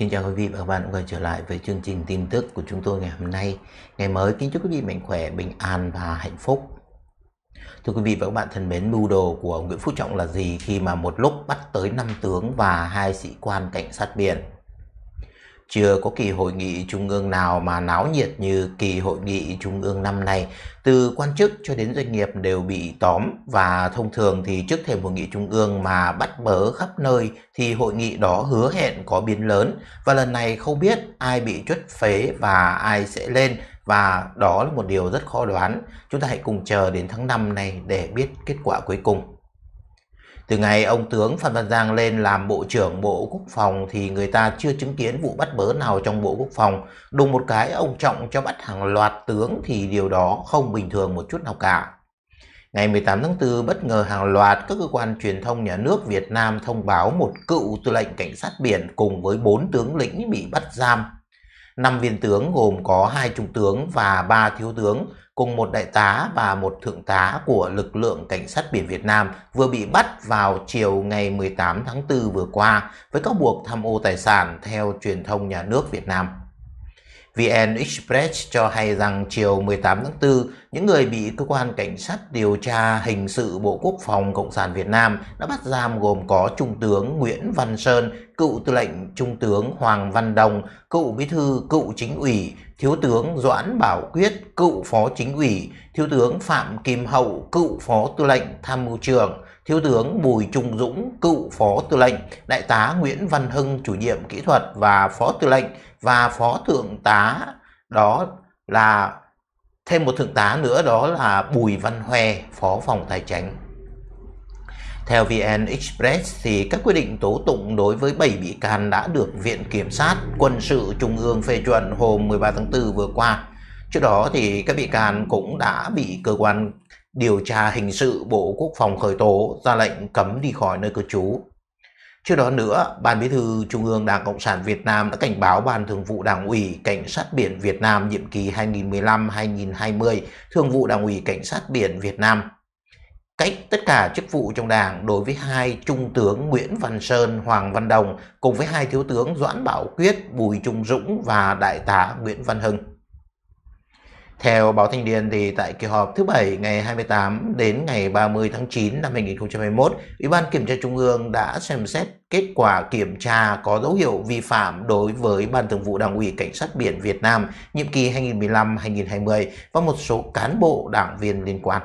Kính chào quý vị và các bạn quay trở lại với chương trình tin tức của chúng tôi ngày hôm nay. Ngày mới kính chúc quý vị mạnh khỏe, bình an và hạnh phúc. Thưa quý vị và các bạn thân mến, mưu đồ của Nguyễn Phú Trọng là gì khi mà một lúc bắt tới năm tướng và hai sĩ quan cảnh sát biển? Chưa có kỳ hội nghị trung ương nào mà náo nhiệt như kỳ hội nghị trung ương năm nay. Từ quan chức cho đến doanh nghiệp đều bị tóm và thông thường thì trước thềm hội nghị trung ương mà bắt bớ khắp nơi thì hội nghị đó hứa hẹn có biến lớn và lần này không biết ai bị chuất phế và ai sẽ lên và đó là một điều rất khó đoán. Chúng ta hãy cùng chờ đến tháng 5 này để biết kết quả cuối cùng. Từ ngày ông tướng Phan Văn Giang lên làm Bộ trưởng Bộ Quốc phòng thì người ta chưa chứng kiến vụ bắt bớ nào trong Bộ Quốc phòng. Đùng một cái ông Trọng cho bắt hàng loạt tướng thì điều đó không bình thường một chút nào cả. Ngày 18 tháng 4 bất ngờ hàng loạt các cơ quan truyền thông nhà nước Việt Nam thông báo một cựu tư lệnh cảnh sát biển cùng với 4 tướng lĩnh bị bắt giam. 5 viên tướng gồm có hai trung tướng và 3 thiếu tướng cùng một đại tá và một thượng tá của lực lượng cảnh sát biển Việt Nam vừa bị bắt vào chiều ngày 18 tháng 4 vừa qua với cáo buộc tham ô tài sản theo truyền thông nhà nước Việt Nam. VN Express cho hay rằng chiều 18 tháng 4, những người bị cơ quan cảnh sát điều tra hình sự Bộ Quốc phòng Cộng sản Việt Nam đã bắt giam gồm có Trung tướng Nguyễn Văn Sơn, cựu tư lệnh Trung tướng Hoàng Văn Đồng, cựu bí thư, cựu chính ủy, Thiếu tướng Doãn Bảo Quyết, cựu phó chính ủy, Thiếu tướng Phạm Kim Hậu, cựu phó tư lệnh tham mưu trưởng, Thiếu tướng Bùi Trung Dũng, cựu phó tư lệnh, Đại tá Nguyễn Văn Hưng, chủ nhiệm kỹ thuật và phó tư lệnh và phó thượng tá đó là thêm một thượng tá nữa đó là Bùi Văn Hoe, phó phòng tài chính. Theo VN Express thì các quyết định tố tụng đối với 7 bị can đã được Viện Kiểm sát Quân sự Trung ương phê chuẩn hôm 13 tháng 4 vừa qua. Trước đó thì các bị can cũng đã bị cơ quan điều tra hình sự Bộ Quốc phòng khởi tố ra lệnh cấm đi khỏi nơi cư trú. Trước đó nữa, Ban Bí thư Trung ương Đảng Cộng sản Việt Nam đã cảnh báo Ban Thường vụ Đảng ủy Cảnh sát biển Việt Nam nhiệm kỳ 2015-2020, Thường vụ Đảng ủy Cảnh sát biển Việt Nam cách tất cả chức vụ trong đảng đối với hai trung tướng Nguyễn Văn Sơn, Hoàng Văn Đồng cùng với hai thiếu tướng Doãn Bảo Quyết, Bùi Trung Dũng và Đại tá Nguyễn Văn Hưng. Theo báo Thanh Điền thì tại kỳ họp thứ bảy ngày 28 đến ngày 30 tháng 9 năm 2021, Ủy ban Kiểm tra Trung ương đã xem xét kết quả kiểm tra có dấu hiệu vi phạm đối với Ban Thường vụ Đảng ủy Cảnh sát biển Việt Nam nhiệm kỳ 2015-2020 và một số cán bộ đảng viên liên quan.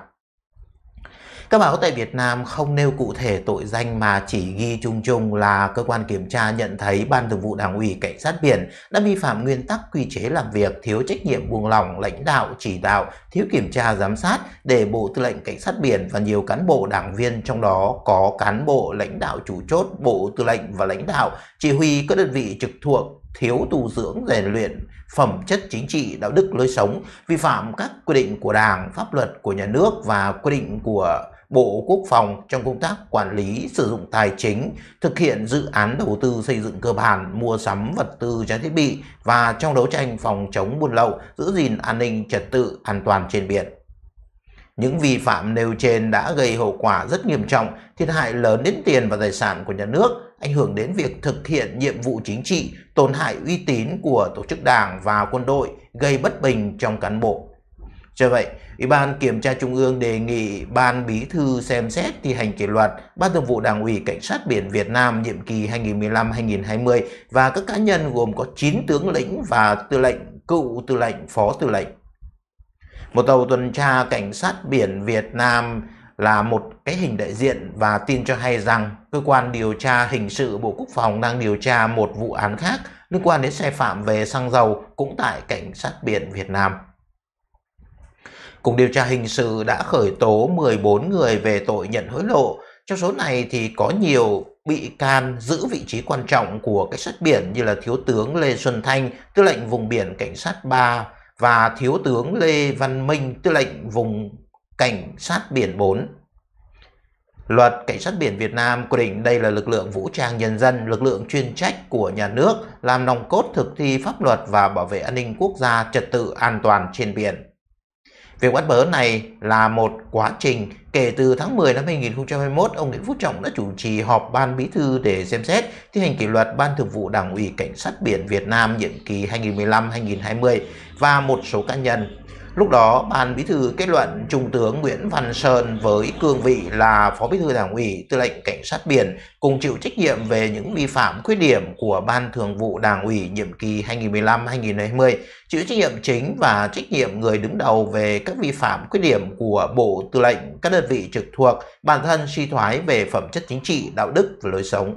Các báo tại Việt Nam không nêu cụ thể tội danh mà chỉ ghi chung chung là cơ quan kiểm tra nhận thấy Ban Thường vụ Đảng ủy Cảnh sát biển đã vi phạm nguyên tắc quy chế làm việc thiếu trách nhiệm buông lỏng lãnh đạo chỉ đạo, thiếu kiểm tra giám sát để Bộ Tư lệnh Cảnh sát biển và nhiều cán bộ đảng viên trong đó có cán bộ lãnh đạo chủ chốt Bộ Tư lệnh và lãnh đạo chỉ huy các đơn vị trực thuộc thiếu tu dưỡng rèn luyện phẩm chất chính trị đạo đức lối sống vi phạm các quy định của đảng pháp luật của nhà nước và quy định của Bộ Quốc phòng trong công tác quản lý sử dụng tài chính, thực hiện dự án đầu tư xây dựng cơ bản, mua sắm vật tư trang thiết bị và trong đấu tranh phòng chống buôn lậu, giữ gìn an ninh trật tự an toàn trên biển. Những vi phạm nêu trên đã gây hậu quả rất nghiêm trọng, thiệt hại lớn đến tiền và tài sản của nhà nước, ảnh hưởng đến việc thực hiện nhiệm vụ chính trị, tổn hại uy tín của tổ chức đảng và quân đội, gây bất bình trong cán bộ. Do vậy, Ủy ban Kiểm tra Trung ương đề nghị Ban Bí thư xem xét thi hành kỷ luật Ban thường vụ Đảng ủy Cảnh sát biển Việt Nam nhiệm kỳ 2015-2020 và các cá nhân gồm có 9 tướng lĩnh và tư lệnh, cựu tư lệnh, phó tư lệnh. Một tàu tuần tra Cảnh sát biển Việt Nam là một cái hình đại diện và tin cho hay rằng cơ quan điều tra hình sự Bộ Quốc phòng đang điều tra một vụ án khác liên quan đến sai phạm về xăng dầu cũng tại Cảnh sát biển Việt Nam. Cục điều tra hình sự đã khởi tố 14 người về tội nhận hối lộ. Trong số này thì có nhiều bị can giữ vị trí quan trọng của cảnh sát biển như là Thiếu tướng Lê Xuân Thanh, tư lệnh vùng biển cảnh sát 3 và Thiếu tướng Lê Văn Minh, tư lệnh vùng cảnh sát biển 4. Luật Cảnh sát biển Việt Nam quy định đây là lực lượng vũ trang nhân dân, lực lượng chuyên trách của nhà nước, làm nòng cốt thực thi pháp luật và bảo vệ an ninh quốc gia, trật tự an toàn trên biển. Việc bắt bớ này là một quá trình kể từ tháng 10 năm 2021, ông Nguyễn Phú Trọng đã chủ trì họp ban bí thư để xem xét thi hành kỷ luật Ban Thường vụ Đảng ủy Cảnh sát biển Việt Nam nhiệm kỳ 2015-2020 và một số cá nhân Lúc đó, Ban Bí thư kết luận Trung tướng Nguyễn Văn Sơn với cương vị là Phó Bí thư Đảng ủy, Tư lệnh Cảnh sát biển cùng chịu trách nhiệm về những vi phạm khuyết điểm của Ban Thường vụ Đảng ủy nhiệm kỳ 2015-2020, chịu trách nhiệm chính và trách nhiệm người đứng đầu về các vi phạm khuyết điểm của Bộ Tư lệnh, các đơn vị trực thuộc, bản thân suy thoái về phẩm chất chính trị, đạo đức và lối sống.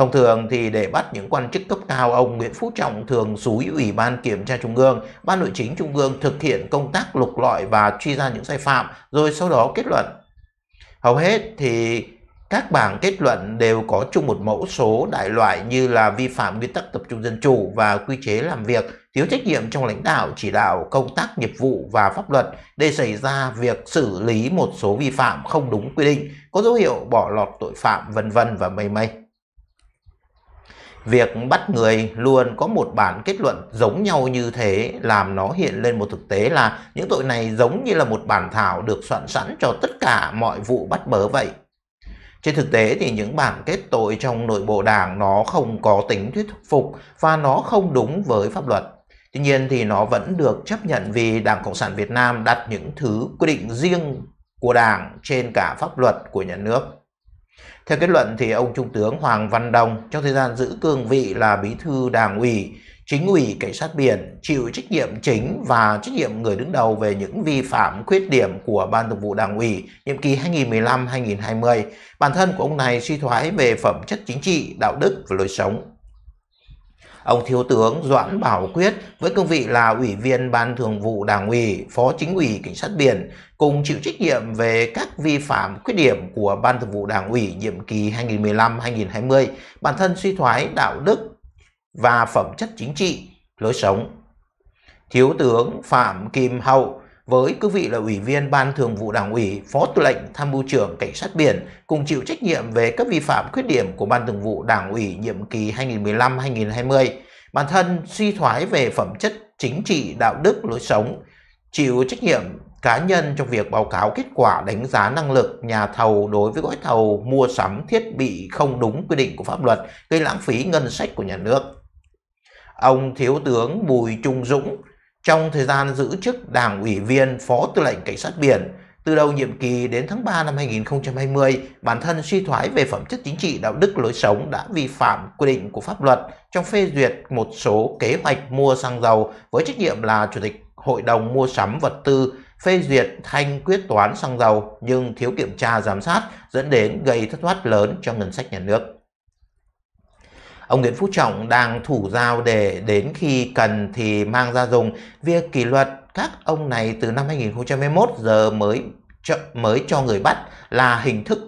Thông thường thì để bắt những quan chức cấp cao, ông Nguyễn Phú Trọng thường xúi Ủy ban Kiểm tra Trung ương, Ban Nội chính Trung ương thực hiện công tác lục lọi và truy ra những sai phạm, rồi sau đó kết luận. Hầu hết thì các bảng kết luận đều có chung một mẫu số đại loại như là vi phạm nguyên tắc tập trung dân chủ và quy chế làm việc, thiếu trách nhiệm trong lãnh đạo, chỉ đạo, công tác nghiệp vụ và pháp luật để xảy ra việc xử lý một số vi phạm không đúng quy định, có dấu hiệu bỏ lọt tội phạm vân vân và mây mây. Việc bắt người luôn có một bản kết luận giống nhau như thế làm nó hiện lên một thực tế là những tội này giống như là một bản thảo được soạn sẵn cho tất cả mọi vụ bắt bớ vậy. Trên thực tế thì những bản kết tội trong nội bộ đảng nó không có tính thuyết phục và nó không đúng với pháp luật. Tuy nhiên thì nó vẫn được chấp nhận vì Đảng Cộng sản Việt Nam đặt những thứ quy định riêng của đảng trên cả pháp luật của nhà nước. Theo kết luận thì ông Trung tướng Hoàng Văn Đồng trong thời gian giữ cương vị là bí thư đảng ủy, chính ủy cảnh sát biển chịu trách nhiệm chính và trách nhiệm người đứng đầu về những vi phạm khuyết điểm của Ban thường vụ đảng ủy nhiệm kỳ 2015-2020. Bản thân của ông này suy thoái về phẩm chất chính trị, đạo đức và lối sống Ông Thiếu tướng Doãn Bảo Quyết với cương vị là Ủy viên Ban Thường vụ Đảng ủy, Phó Chính ủy Cảnh sát biển cùng chịu trách nhiệm về các vi phạm khuyết điểm của Ban Thường vụ Đảng ủy nhiệm kỳ 2015-2020, bản thân suy thoái đạo đức và phẩm chất chính trị, lối sống. Thiếu tướng Phạm Kim Hậu với cương vị là Ủy viên Ban Thường vụ Đảng ủy, Phó Tư lệnh Tham mưu trưởng Cảnh sát biển cùng chịu trách nhiệm về các vi phạm khuyết điểm của Ban Thường vụ Đảng ủy nhiệm kỳ 2015-2020. Bản thân suy thoái về phẩm chất chính trị, đạo đức, lối sống, chịu trách nhiệm cá nhân trong việc báo cáo kết quả đánh giá năng lực nhà thầu đối với gói thầu mua sắm thiết bị không đúng quy định của pháp luật gây lãng phí ngân sách của nhà nước. Ông Thiếu tướng Bùi Trung Dũng, trong thời gian giữ chức Đảng ủy viên Phó Tư lệnh Cảnh sát biển, từ đầu nhiệm kỳ đến tháng 3 năm 2020, bản thân suy thoái về phẩm chất chính trị, đạo đức, lối sống đã vi phạm quy định của pháp luật trong phê duyệt một số kế hoạch mua xăng dầu với trách nhiệm là Chủ tịch Hội đồng Mua sắm Vật tư phê duyệt thanh quyết toán xăng dầu nhưng thiếu kiểm tra giám sát dẫn đến gây thất thoát lớn cho ngân sách nhà nước. Ông Nguyễn Phú Trọng đang thủ giao để đến khi cần thì mang ra dùng. Việc kỷ luật các ông này từ năm 2021 giờ mới cho, mới cho người bắt là hình thức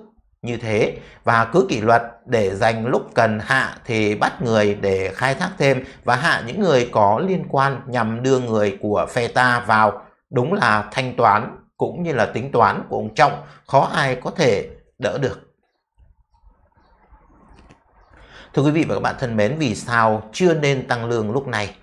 như thế và cứ kỷ luật để dành lúc cần hạ thì bắt người để khai thác thêm và hạ những người có liên quan nhằm đưa người của phe ta vào đúng là thanh toán cũng như là tính toán của ông Trọng khó ai có thể đỡ được. Thưa quý vị và các bạn thân mến, vì sao chưa nên tăng lương lúc này?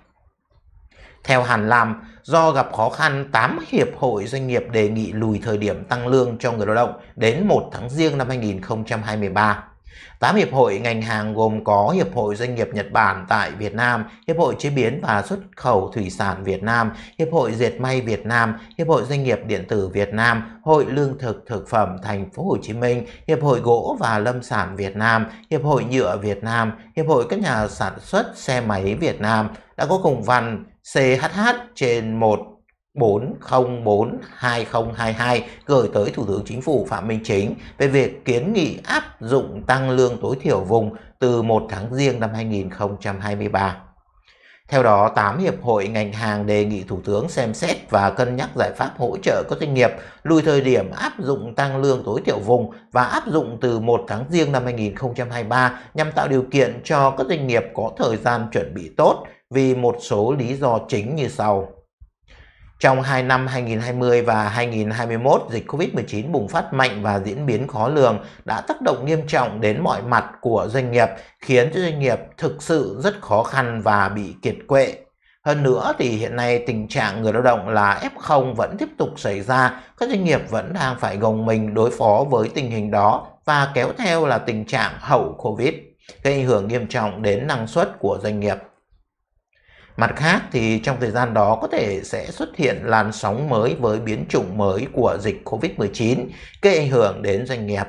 Theo Hàn Lam, do gặp khó khăn, 8 hiệp hội doanh nghiệp đề nghị lùi thời điểm tăng lương cho người lao động đến 1 tháng riêng năm 2023. 8 hiệp hội ngành hàng gồm có Hiệp hội Doanh nghiệp Nhật Bản tại Việt Nam, Hiệp hội Chế biến và Xuất khẩu Thủy sản Việt Nam, Hiệp hội Dệt may Việt Nam, Hiệp hội Doanh nghiệp Điện tử Việt Nam, Hội Lương thực Thực phẩm Thành phố Hồ Chí Minh, Hiệp hội Gỗ và Lâm sản Việt Nam, Hiệp hội Nhựa Việt Nam, Hiệp hội các nhà sản xuất xe máy Việt Nam đã có cùng văn CHH trên 1 404-2022 gửi tới Thủ tướng Chính phủ Phạm Minh Chính về việc kiến nghị áp dụng tăng lương tối thiểu vùng từ 1 tháng riêng năm 2023. Theo đó, 8 hiệp hội ngành hàng đề nghị Thủ tướng xem xét và cân nhắc giải pháp hỗ trợ các doanh nghiệp lùi thời điểm áp dụng tăng lương tối thiểu vùng và áp dụng từ 1 tháng riêng năm 2023 nhằm tạo điều kiện cho các doanh nghiệp có thời gian chuẩn bị tốt vì một số lý do chính như sau. Trong 2 năm 2020 và 2021, dịch COVID-19 bùng phát mạnh và diễn biến khó lường đã tác động nghiêm trọng đến mọi mặt của doanh nghiệp, khiến cho doanh nghiệp thực sự rất khó khăn và bị kiệt quệ. Hơn nữa thì hiện nay tình trạng người lao động là F0 vẫn tiếp tục xảy ra, các doanh nghiệp vẫn đang phải gồng mình đối phó với tình hình đó và kéo theo là tình trạng hậu Covid, gây ảnh hưởng nghiêm trọng đến năng suất của doanh nghiệp. Mặt khác thì trong thời gian đó có thể sẽ xuất hiện làn sóng mới với biến chủng mới của dịch COVID-19 gây ảnh hưởng đến doanh nghiệp.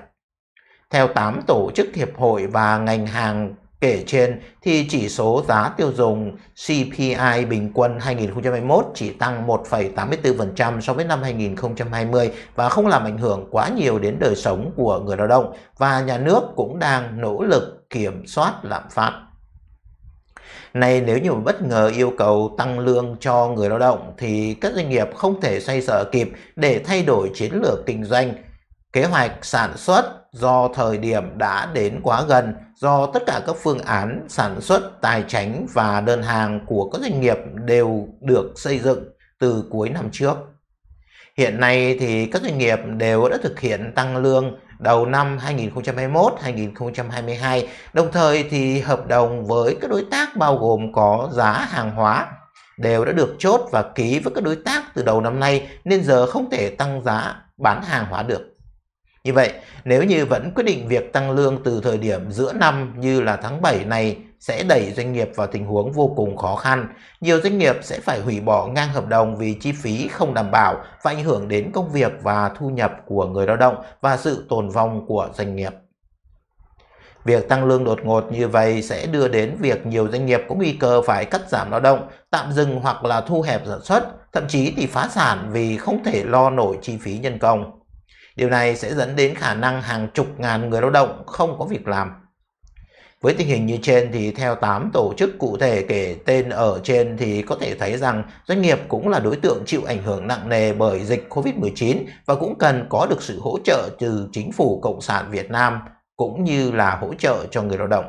Theo 8 tổ chức hiệp hội và ngành hàng kể trên thì chỉ số giá tiêu dùng CPI bình quân 2021 chỉ tăng 1,84% so với năm 2020 và không làm ảnh hưởng quá nhiều đến đời sống của người lao động và nhà nước cũng đang nỗ lực kiểm soát lạm phát này nếu như bất ngờ yêu cầu tăng lương cho người lao động thì các doanh nghiệp không thể xoay sở kịp để thay đổi chiến lược kinh doanh, kế hoạch sản xuất do thời điểm đã đến quá gần do tất cả các phương án sản xuất, tài chính và đơn hàng của các doanh nghiệp đều được xây dựng từ cuối năm trước. Hiện nay thì các doanh nghiệp đều đã thực hiện tăng lương đầu năm 2021, 2022. Đồng thời thì hợp đồng với các đối tác bao gồm có giá hàng hóa đều đã được chốt và ký với các đối tác từ đầu năm nay nên giờ không thể tăng giá bán hàng hóa được. Như vậy, nếu như vẫn quyết định việc tăng lương từ thời điểm giữa năm như là tháng 7 này sẽ đẩy doanh nghiệp vào tình huống vô cùng khó khăn. Nhiều doanh nghiệp sẽ phải hủy bỏ ngang hợp đồng vì chi phí không đảm bảo và ảnh hưởng đến công việc và thu nhập của người lao động và sự tồn vong của doanh nghiệp. Việc tăng lương đột ngột như vậy sẽ đưa đến việc nhiều doanh nghiệp có nguy cơ phải cắt giảm lao động, tạm dừng hoặc là thu hẹp sản xuất, thậm chí thì phá sản vì không thể lo nổi chi phí nhân công. Điều này sẽ dẫn đến khả năng hàng chục ngàn người lao động không có việc làm với tình hình như trên thì theo 8 tổ chức cụ thể kể tên ở trên thì có thể thấy rằng doanh nghiệp cũng là đối tượng chịu ảnh hưởng nặng nề bởi dịch COVID-19 và cũng cần có được sự hỗ trợ từ chính phủ Cộng sản Việt Nam cũng như là hỗ trợ cho người lao động.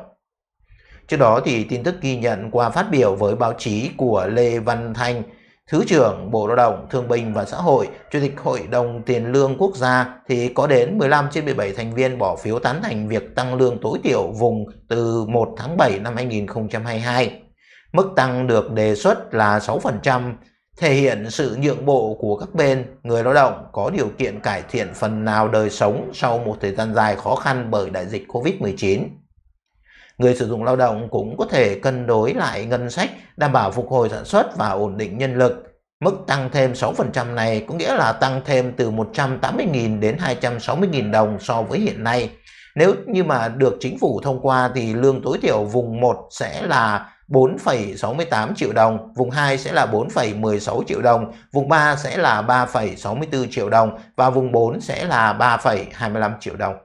Trước đó thì tin tức ghi nhận qua phát biểu với báo chí của Lê Văn Thanh, Thứ trưởng Bộ Lao động, Thương binh và Xã hội, Chủ tịch Hội đồng Tiền lương Quốc gia thì có đến 15 trên 17 thành viên bỏ phiếu tán thành việc tăng lương tối thiểu vùng từ 1 tháng 7 năm 2022. Mức tăng được đề xuất là 6%, thể hiện sự nhượng bộ của các bên, người lao động có điều kiện cải thiện phần nào đời sống sau một thời gian dài khó khăn bởi đại dịch COVID-19. Người sử dụng lao động cũng có thể cân đối lại ngân sách, đảm bảo phục hồi sản xuất và ổn định nhân lực. Mức tăng thêm 6% này có nghĩa là tăng thêm từ 180.000 đến 260.000 đồng so với hiện nay. Nếu như mà được chính phủ thông qua thì lương tối thiểu vùng 1 sẽ là 4,68 triệu đồng, vùng 2 sẽ là 4,16 triệu đồng, vùng 3 sẽ là 3,64 triệu đồng và vùng 4 sẽ là 3,25 triệu đồng.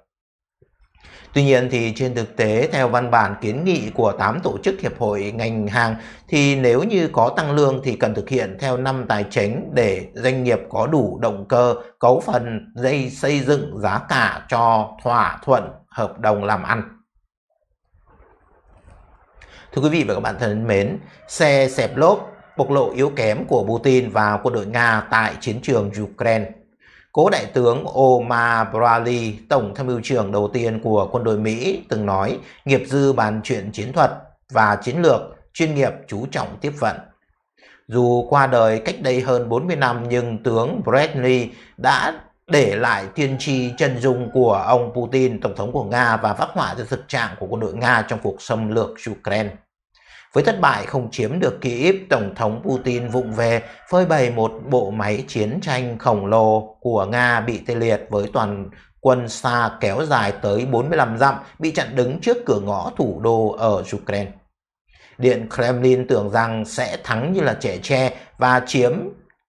Tuy nhiên thì trên thực tế theo văn bản kiến nghị của 8 tổ chức hiệp hội ngành hàng thì nếu như có tăng lương thì cần thực hiện theo năm tài chính để doanh nghiệp có đủ động cơ cấu phần dây xây dựng giá cả cho thỏa thuận hợp đồng làm ăn. Thưa quý vị và các bạn thân mến, xe xẹp lốp bộc lộ yếu kém của Putin và quân đội Nga tại chiến trường Ukraine. Cố đại tướng Omar Bradley, tổng tham mưu trưởng đầu tiên của quân đội Mỹ, từng nói nghiệp dư bàn chuyện chiến thuật và chiến lược, chuyên nghiệp chú trọng tiếp vận. Dù qua đời cách đây hơn 40 năm nhưng tướng Bradley đã để lại tiên tri chân dung của ông Putin, Tổng thống của Nga và phát họa ra thực trạng của quân đội Nga trong cuộc xâm lược Ukraine. Với thất bại không chiếm được Kyiv, Tổng thống Putin vụng về phơi bày một bộ máy chiến tranh khổng lồ của Nga bị tê liệt với toàn quân xa kéo dài tới 45 dặm bị chặn đứng trước cửa ngõ thủ đô ở Ukraine. Điện Kremlin tưởng rằng sẽ thắng như là trẻ tre và chiếm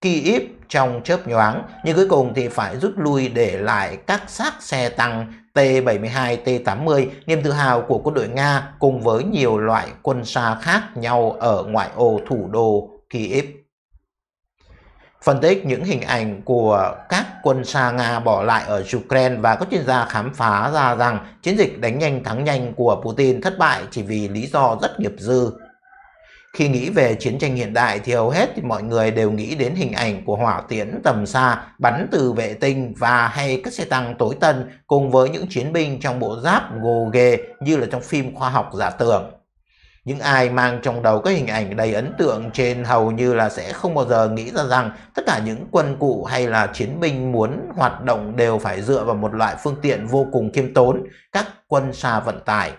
Kyiv trong chớp nhoáng, nhưng cuối cùng thì phải rút lui để lại các xác xe tăng T-72, T-80, niềm tự hào của quân đội Nga cùng với nhiều loại quân xa khác nhau ở ngoại ô thủ đô Kyiv. Phân tích những hình ảnh của các quân xa Nga bỏ lại ở Ukraine và các chuyên gia khám phá ra rằng chiến dịch đánh nhanh thắng nhanh của Putin thất bại chỉ vì lý do rất nghiệp dư khi nghĩ về chiến tranh hiện đại thì hầu hết thì mọi người đều nghĩ đến hình ảnh của hỏa tiễn tầm xa bắn từ vệ tinh và hay các xe tăng tối tân cùng với những chiến binh trong bộ giáp gồ ghề như là trong phim khoa học giả tưởng. Những ai mang trong đầu các hình ảnh đầy ấn tượng trên hầu như là sẽ không bao giờ nghĩ ra rằng tất cả những quân cụ hay là chiến binh muốn hoạt động đều phải dựa vào một loại phương tiện vô cùng kiêm tốn, các quân xa vận tải.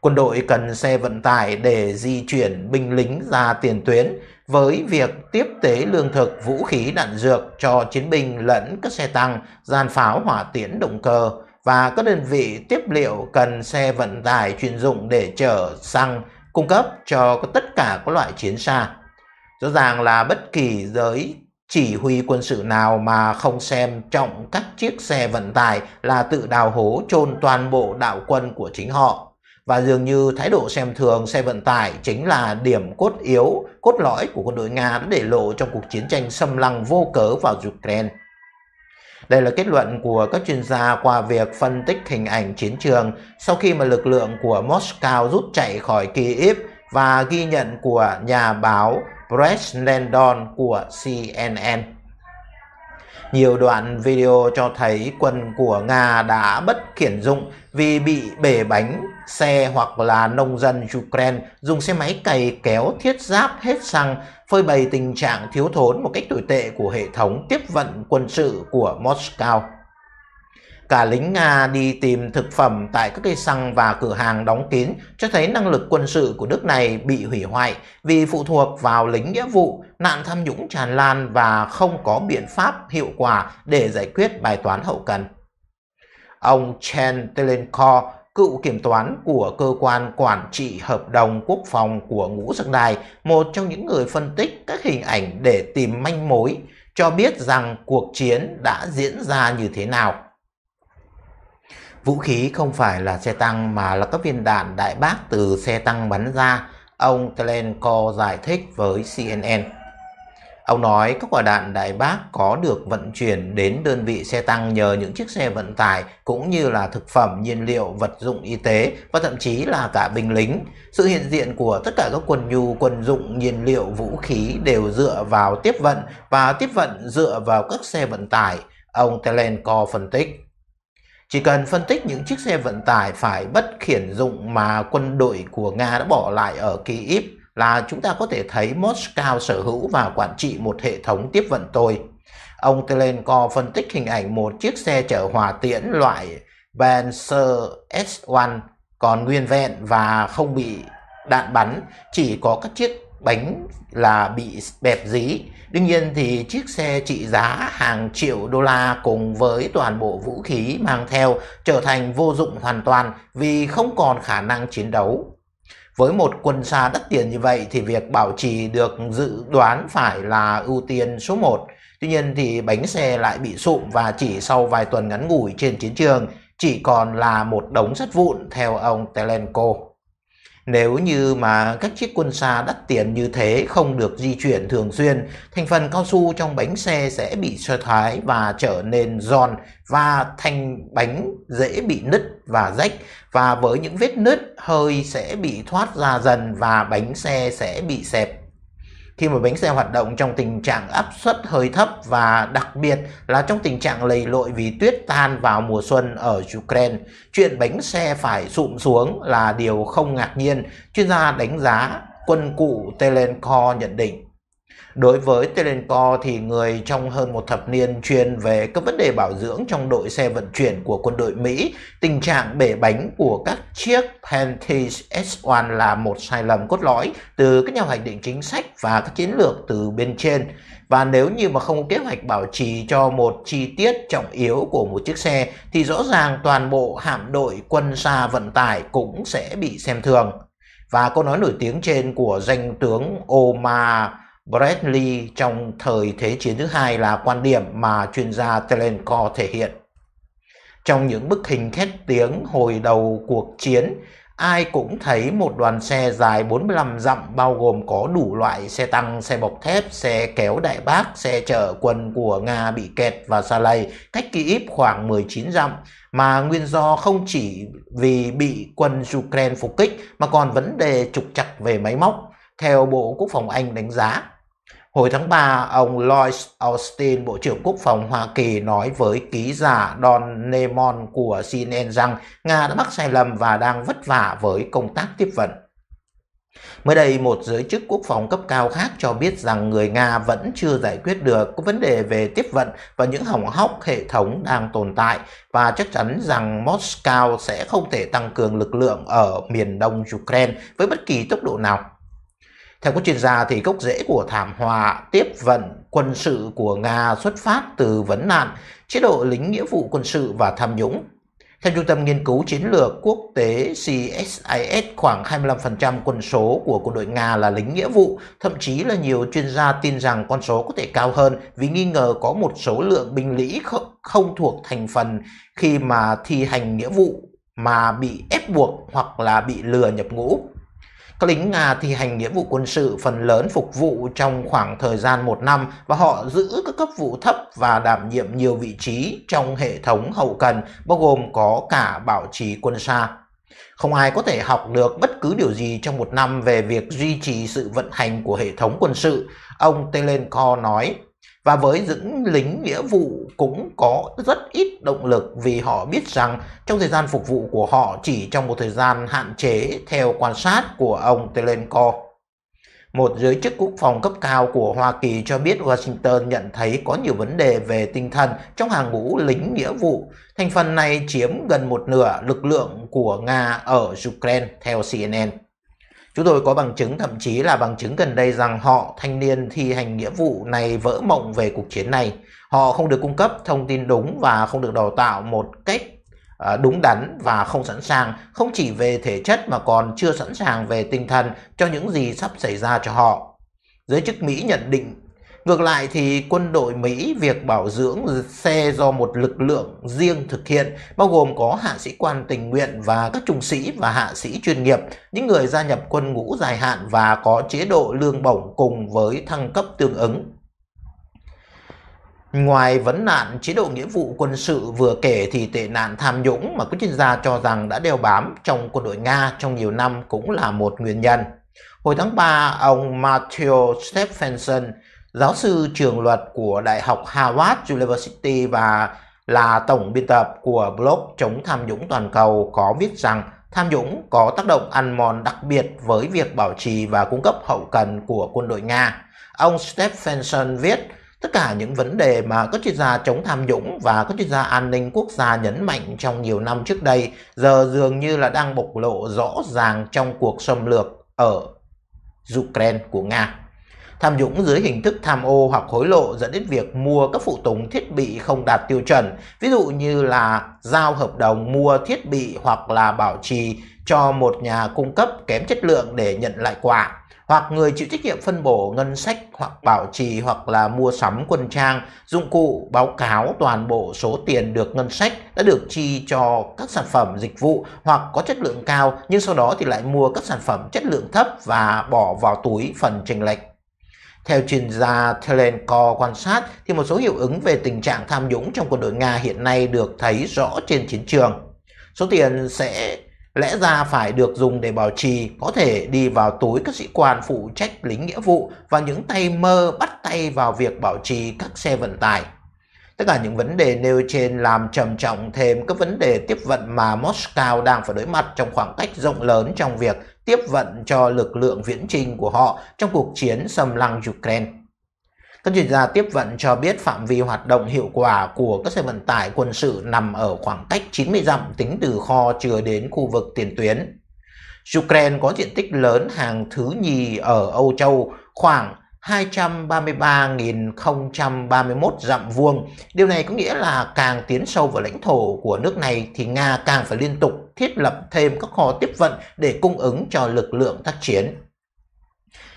Quân đội cần xe vận tải để di chuyển binh lính ra tiền tuyến với việc tiếp tế lương thực, vũ khí đạn dược cho chiến binh lẫn các xe tăng, gian pháo hỏa tiễn động cơ và các đơn vị tiếp liệu cần xe vận tải chuyên dụng để chở xăng cung cấp cho tất cả các loại chiến xa. Rõ ràng là bất kỳ giới chỉ huy quân sự nào mà không xem trọng các chiếc xe vận tải là tự đào hố chôn toàn bộ đạo quân của chính họ và dường như thái độ xem thường xe vận tải chính là điểm cốt yếu, cốt lõi của quân đội Nga đã để lộ trong cuộc chiến tranh xâm lăng vô cớ vào Ukraine. Đây là kết luận của các chuyên gia qua việc phân tích hình ảnh chiến trường sau khi mà lực lượng của Moscow rút chạy khỏi Kyiv và ghi nhận của nhà báo Brett Landon của CNN. Nhiều đoạn video cho thấy quân của Nga đã bất khiển dụng vì bị bể bánh xe hoặc là nông dân Ukraine dùng xe máy cày kéo thiết giáp hết xăng, phơi bày tình trạng thiếu thốn một cách tồi tệ của hệ thống tiếp vận quân sự của Moscow. Cả lính Nga đi tìm thực phẩm tại các cây xăng và cửa hàng đóng kín cho thấy năng lực quân sự của nước này bị hủy hoại vì phụ thuộc vào lính nghĩa vụ, nạn tham nhũng tràn lan và không có biện pháp hiệu quả để giải quyết bài toán hậu cần. Ông Chen Telenko, cựu kiểm toán của cơ quan quản trị hợp đồng quốc phòng của Ngũ Sắc Đài, một trong những người phân tích các hình ảnh để tìm manh mối, cho biết rằng cuộc chiến đã diễn ra như thế nào. Vũ khí không phải là xe tăng mà là các viên đạn đại bác từ xe tăng bắn ra, ông Telenko giải thích với CNN. Ông nói các quả đạn Đại Bác có được vận chuyển đến đơn vị xe tăng nhờ những chiếc xe vận tải cũng như là thực phẩm, nhiên liệu, vật dụng y tế và thậm chí là cả binh lính. Sự hiện diện của tất cả các quần nhu, quần dụng, nhiên liệu, vũ khí đều dựa vào tiếp vận và tiếp vận dựa vào các xe vận tải, ông Telenko phân tích. Chỉ cần phân tích những chiếc xe vận tải phải bất khiển dụng mà quân đội của Nga đã bỏ lại ở Kyiv là chúng ta có thể thấy Moscow sở hữu và quản trị một hệ thống tiếp vận tồi. Ông Telenko phân tích hình ảnh một chiếc xe chở hỏa tiễn loại Panzer S1 còn nguyên vẹn và không bị đạn bắn, chỉ có các chiếc bánh là bị bẹp dí. Đương nhiên thì chiếc xe trị giá hàng triệu đô la cùng với toàn bộ vũ khí mang theo trở thành vô dụng hoàn toàn vì không còn khả năng chiến đấu. Với một quân xa đắt tiền như vậy thì việc bảo trì được dự đoán phải là ưu tiên số 1. Tuy nhiên thì bánh xe lại bị sụm và chỉ sau vài tuần ngắn ngủi trên chiến trường chỉ còn là một đống sắt vụn theo ông Telenko. Nếu như mà các chiếc quân xa đắt tiền như thế không được di chuyển thường xuyên, thành phần cao su trong bánh xe sẽ bị sơ thoái và trở nên giòn và thành bánh dễ bị nứt và rách và với những vết nứt hơi sẽ bị thoát ra dần và bánh xe sẽ bị xẹp khi mà bánh xe hoạt động trong tình trạng áp suất hơi thấp và đặc biệt là trong tình trạng lầy lội vì tuyết tan vào mùa xuân ở Ukraine. Chuyện bánh xe phải sụm xuống là điều không ngạc nhiên, chuyên gia đánh giá quân cụ Telenco nhận định. Đối với Telenco thì người trong hơn một thập niên chuyên về các vấn đề bảo dưỡng trong đội xe vận chuyển của quân đội Mỹ, tình trạng bể bánh của các chiếc Pantis S1 là một sai lầm cốt lõi từ các nhà hoạch định chính sách và các chiến lược từ bên trên. Và nếu như mà không kế hoạch bảo trì cho một chi tiết trọng yếu của một chiếc xe thì rõ ràng toàn bộ hạm đội quân xa vận tải cũng sẽ bị xem thường. Và câu nói nổi tiếng trên của danh tướng Omar Bradley trong thời Thế chiến thứ hai là quan điểm mà chuyên gia Telenko thể hiện. Trong những bức hình khét tiếng hồi đầu cuộc chiến, ai cũng thấy một đoàn xe dài 45 dặm bao gồm có đủ loại xe tăng, xe bọc thép, xe kéo đại bác, xe chở quân của Nga bị kẹt và xa lầy cách Kyiv khoảng 19 dặm mà nguyên do không chỉ vì bị quân Ukraine phục kích mà còn vấn đề trục chặt về máy móc. Theo Bộ Quốc phòng Anh đánh giá, Hồi tháng 3, ông Lloyd Austin, Bộ trưởng Quốc phòng Hoa Kỳ nói với ký giả Don Lemon của CNN rằng Nga đã mắc sai lầm và đang vất vả với công tác tiếp vận. Mới đây, một giới chức quốc phòng cấp cao khác cho biết rằng người Nga vẫn chưa giải quyết được vấn đề về tiếp vận và những hỏng hóc hệ thống đang tồn tại và chắc chắn rằng Moscow sẽ không thể tăng cường lực lượng ở miền đông Ukraine với bất kỳ tốc độ nào. Theo các chuyên gia thì gốc rễ của thảm họa tiếp vận quân sự của Nga xuất phát từ vấn nạn chế độ lính nghĩa vụ quân sự và tham nhũng. Theo Trung tâm Nghiên cứu Chiến lược Quốc tế CSIS, khoảng 25% quân số của quân đội Nga là lính nghĩa vụ, thậm chí là nhiều chuyên gia tin rằng con số có thể cao hơn vì nghi ngờ có một số lượng binh lĩ không thuộc thành phần khi mà thi hành nghĩa vụ mà bị ép buộc hoặc là bị lừa nhập ngũ. Các lính Nga thi hành nghĩa vụ quân sự phần lớn phục vụ trong khoảng thời gian một năm và họ giữ các cấp vụ thấp và đảm nhiệm nhiều vị trí trong hệ thống hậu cần, bao gồm có cả bảo trì quân xa. Không ai có thể học được bất cứ điều gì trong một năm về việc duy trì sự vận hành của hệ thống quân sự, ông Telenko nói và với những lính nghĩa vụ cũng có rất ít động lực vì họ biết rằng trong thời gian phục vụ của họ chỉ trong một thời gian hạn chế theo quan sát của ông Telenko. Một giới chức quốc phòng cấp cao của Hoa Kỳ cho biết Washington nhận thấy có nhiều vấn đề về tinh thần trong hàng ngũ lính nghĩa vụ. Thành phần này chiếm gần một nửa lực lượng của Nga ở Ukraine theo CNN. Chúng tôi có bằng chứng thậm chí là bằng chứng gần đây rằng họ thanh niên thi hành nghĩa vụ này vỡ mộng về cuộc chiến này. Họ không được cung cấp thông tin đúng và không được đào tạo một cách à, đúng đắn và không sẵn sàng, không chỉ về thể chất mà còn chưa sẵn sàng về tinh thần cho những gì sắp xảy ra cho họ. Giới chức Mỹ nhận định Ngược lại thì quân đội Mỹ việc bảo dưỡng xe do một lực lượng riêng thực hiện, bao gồm có hạ sĩ quan tình nguyện và các trung sĩ và hạ sĩ chuyên nghiệp, những người gia nhập quân ngũ dài hạn và có chế độ lương bổng cùng với thăng cấp tương ứng. Ngoài vấn nạn chế độ nghĩa vụ quân sự vừa kể thì tệ nạn tham nhũng mà các chuyên gia cho rằng đã đeo bám trong quân đội Nga trong nhiều năm cũng là một nguyên nhân. Hồi tháng 3, ông Matthew Stephenson, giáo sư trường luật của Đại học Harvard University và là tổng biên tập của blog chống tham nhũng toàn cầu có viết rằng tham nhũng có tác động ăn mòn đặc biệt với việc bảo trì và cung cấp hậu cần của quân đội Nga. Ông Stephenson viết, tất cả những vấn đề mà các chuyên gia chống tham nhũng và các chuyên gia an ninh quốc gia nhấn mạnh trong nhiều năm trước đây giờ dường như là đang bộc lộ rõ ràng trong cuộc xâm lược ở Ukraine của Nga tham nhũng dưới hình thức tham ô hoặc hối lộ dẫn đến việc mua các phụ tùng thiết bị không đạt tiêu chuẩn, ví dụ như là giao hợp đồng mua thiết bị hoặc là bảo trì cho một nhà cung cấp kém chất lượng để nhận lại quả hoặc người chịu trách nhiệm phân bổ ngân sách hoặc bảo trì hoặc là mua sắm quân trang, dụng cụ báo cáo toàn bộ số tiền được ngân sách đã được chi cho các sản phẩm dịch vụ hoặc có chất lượng cao nhưng sau đó thì lại mua các sản phẩm chất lượng thấp và bỏ vào túi phần chênh lệch. Theo chuyên gia Telenko quan sát, thì một số hiệu ứng về tình trạng tham nhũng trong quân đội Nga hiện nay được thấy rõ trên chiến trường. Số tiền sẽ lẽ ra phải được dùng để bảo trì có thể đi vào túi các sĩ quan phụ trách lính nghĩa vụ và những tay mơ bắt tay vào việc bảo trì các xe vận tải. Tất cả những vấn đề nêu trên làm trầm trọng thêm các vấn đề tiếp vận mà Moscow đang phải đối mặt trong khoảng cách rộng lớn trong việc tiếp vận cho lực lượng viễn trình của họ trong cuộc chiến xâm lăng Ukraine. Các chuyên gia tiếp vận cho biết phạm vi hoạt động hiệu quả của các xe vận tải quân sự nằm ở khoảng cách 90 dặm tính từ kho chứa đến khu vực tiền tuyến. Ukraine có diện tích lớn hàng thứ nhì ở Âu Châu khoảng 233.031 dặm vuông. Điều này có nghĩa là càng tiến sâu vào lãnh thổ của nước này thì Nga càng phải liên tục thiết lập thêm các kho tiếp vận để cung ứng cho lực lượng tác chiến.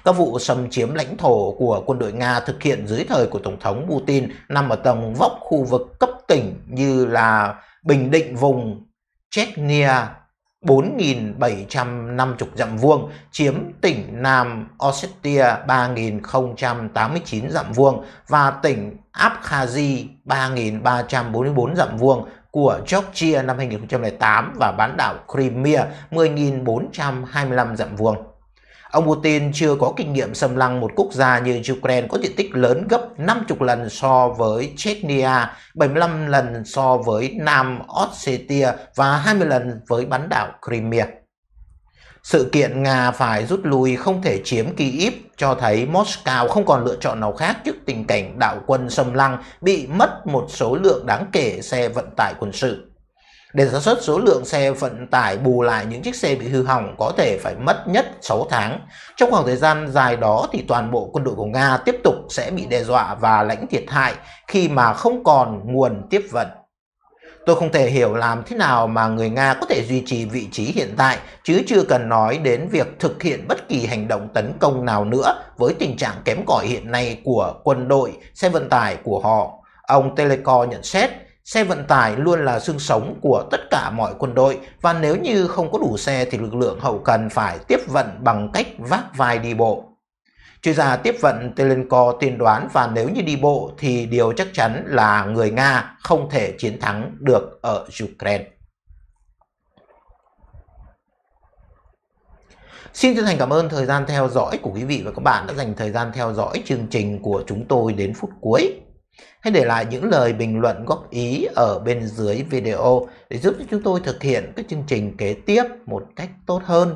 Các vụ xâm chiếm lãnh thổ của quân đội Nga thực hiện dưới thời của Tổng thống Putin nằm ở tầng vóc khu vực cấp tỉnh như là Bình Định vùng Chechnya 4.750 dặm vuông, chiếm tỉnh Nam Ossetia 3.089 dặm vuông và tỉnh Abkhazi 3.344 dặm vuông của Georgia năm 2008 và bán đảo Crimea 10.425 dặm vuông. Ông Putin chưa có kinh nghiệm xâm lăng một quốc gia như Ukraine có diện tích lớn gấp 50 lần so với Chechnya, 75 lần so với Nam Ossetia và 20 lần với bán đảo Crimea. Sự kiện Nga phải rút lui không thể chiếm Kyiv cho thấy Moscow không còn lựa chọn nào khác trước tình cảnh đạo quân xâm lăng bị mất một số lượng đáng kể xe vận tải quân sự. Để sản xuất số lượng xe vận tải bù lại những chiếc xe bị hư hỏng có thể phải mất nhất 6 tháng. Trong khoảng thời gian dài đó thì toàn bộ quân đội của Nga tiếp tục sẽ bị đe dọa và lãnh thiệt hại khi mà không còn nguồn tiếp vận. Tôi không thể hiểu làm thế nào mà người Nga có thể duy trì vị trí hiện tại, chứ chưa cần nói đến việc thực hiện bất kỳ hành động tấn công nào nữa với tình trạng kém cỏi hiện nay của quân đội, xe vận tải của họ. Ông Teleco nhận xét, xe vận tải luôn là xương sống của tất cả mọi quân đội và nếu như không có đủ xe thì lực lượng hậu cần phải tiếp vận bằng cách vác vai đi bộ. Chuyên gia tiếp vận Telenco tiên đoán và nếu như đi bộ thì điều chắc chắn là người Nga không thể chiến thắng được ở Ukraine. Xin chân thành cảm ơn thời gian theo dõi của quý vị và các bạn đã dành thời gian theo dõi chương trình của chúng tôi đến phút cuối. Hãy để lại những lời bình luận góp ý ở bên dưới video để giúp cho chúng tôi thực hiện các chương trình kế tiếp một cách tốt hơn